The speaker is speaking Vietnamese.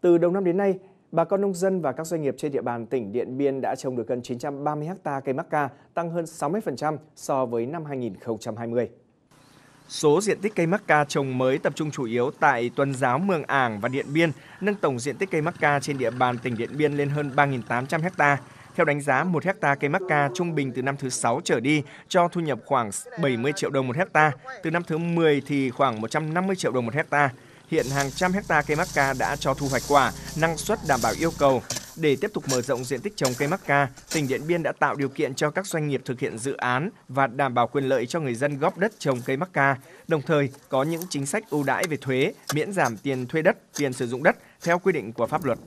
Từ đầu năm đến nay, bà con nông dân và các doanh nghiệp trên địa bàn tỉnh Điện Biên đã trồng được gần 930 ha cây mắc ca, tăng hơn 60% so với năm 2020. Số diện tích cây mắc ca trồng mới tập trung chủ yếu tại Tuần Giáo, Mường Ảng và Điện Biên, nâng tổng diện tích cây mắc ca trên địa bàn tỉnh Điện Biên lên hơn 3.800 ha. Theo đánh giá, 1 ha cây mắc ca trung bình từ năm thứ 6 trở đi cho thu nhập khoảng 70 triệu đồng một ha. từ năm thứ 10 thì khoảng 150 triệu đồng một ha hiện hàng trăm hecta cây mắc ca đã cho thu hoạch quả, năng suất đảm bảo yêu cầu. Để tiếp tục mở rộng diện tích trồng cây mắc ca, tỉnh Điện Biên đã tạo điều kiện cho các doanh nghiệp thực hiện dự án và đảm bảo quyền lợi cho người dân góp đất trồng cây mắc ca, đồng thời có những chính sách ưu đãi về thuế, miễn giảm tiền thuê đất, tiền sử dụng đất theo quy định của pháp luật.